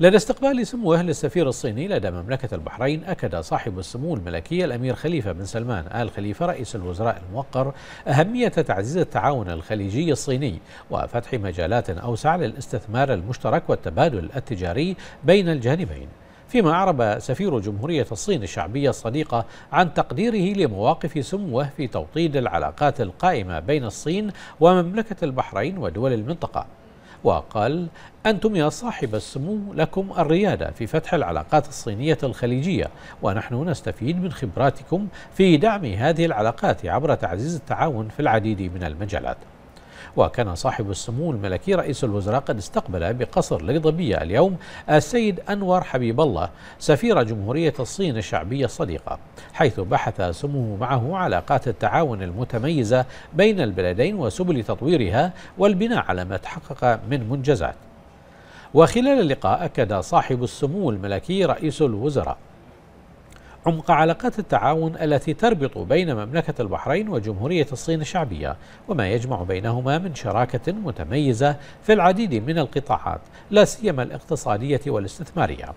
لدى استقبال سمو أهل السفير الصيني لدى مملكة البحرين أكد صاحب السمو الملكي الأمير خليفة بن سلمان آل خليفة رئيس الوزراء الموقر أهمية تعزيز التعاون الخليجي الصيني وفتح مجالات أوسع للاستثمار المشترك والتبادل التجاري بين الجانبين فيما أعرب سفير جمهورية الصين الشعبية الصديقة عن تقديره لمواقف سموه في توطيد العلاقات القائمة بين الصين ومملكة البحرين ودول المنطقة وقال أنتم يا صاحب السمو لكم الريادة في فتح العلاقات الصينية الخليجية ونحن نستفيد من خبراتكم في دعم هذه العلاقات عبر تعزيز التعاون في العديد من المجالات وكان صاحب السمو الملكي رئيس الوزراء قد استقبل بقصر القضبية اليوم السيد أنور حبيب الله سفير جمهورية الصين الشعبية الصديقة حيث بحث سموه معه علاقات التعاون المتميزة بين البلدين وسبل تطويرها والبناء على ما تحقق من منجزات وخلال اللقاء أكد صاحب السمو الملكي رئيس الوزراء عمق علاقات التعاون التي تربط بين مملكة البحرين وجمهورية الصين الشعبية وما يجمع بينهما من شراكة متميزة في العديد من القطاعات لا سيما الاقتصادية والاستثمارية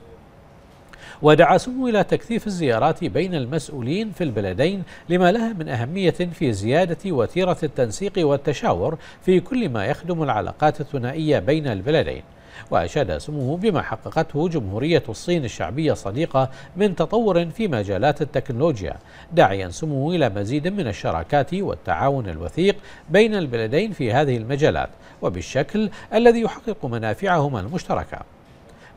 ودعا سمو إلى تكثيف الزيارات بين المسؤولين في البلدين لما لها من أهمية في زيادة وتيرة التنسيق والتشاور في كل ما يخدم العلاقات الثنائية بين البلدين وأشاد سموه بما حققته جمهورية الصين الشعبية الصديقة من تطور في مجالات التكنولوجيا داعيا سموه إلى مزيد من الشراكات والتعاون الوثيق بين البلدين في هذه المجالات وبالشكل الذي يحقق منافعهما المشتركه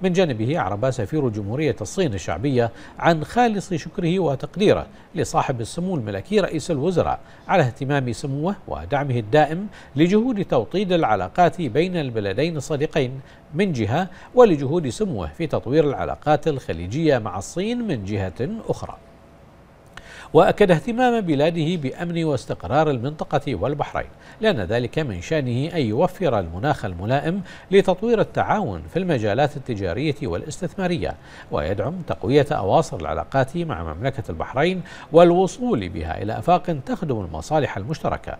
من جانبه أعرب سفير جمهورية الصين الشعبية عن خالص شكره وتقديره لصاحب السمو الملكي رئيس الوزراء على اهتمام سموه ودعمه الدائم لجهود توطيد العلاقات بين البلدين الصديقين من جهة ولجهود سموه في تطوير العلاقات الخليجية مع الصين من جهة أخرى وأكد اهتمام بلاده بأمن واستقرار المنطقة والبحرين لأن ذلك من شأنه أن يوفر المناخ الملائم لتطوير التعاون في المجالات التجارية والاستثمارية ويدعم تقوية أواصر العلاقات مع مملكة البحرين والوصول بها إلى أفاق تخدم المصالح المشتركة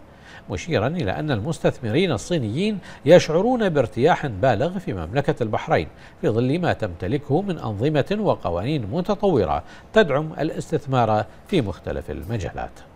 مشيرا إلى أن المستثمرين الصينيين يشعرون بارتياح بالغ في مملكة البحرين في ظل ما تمتلكه من أنظمة وقوانين متطورة تدعم الاستثمار في مختلف المجالات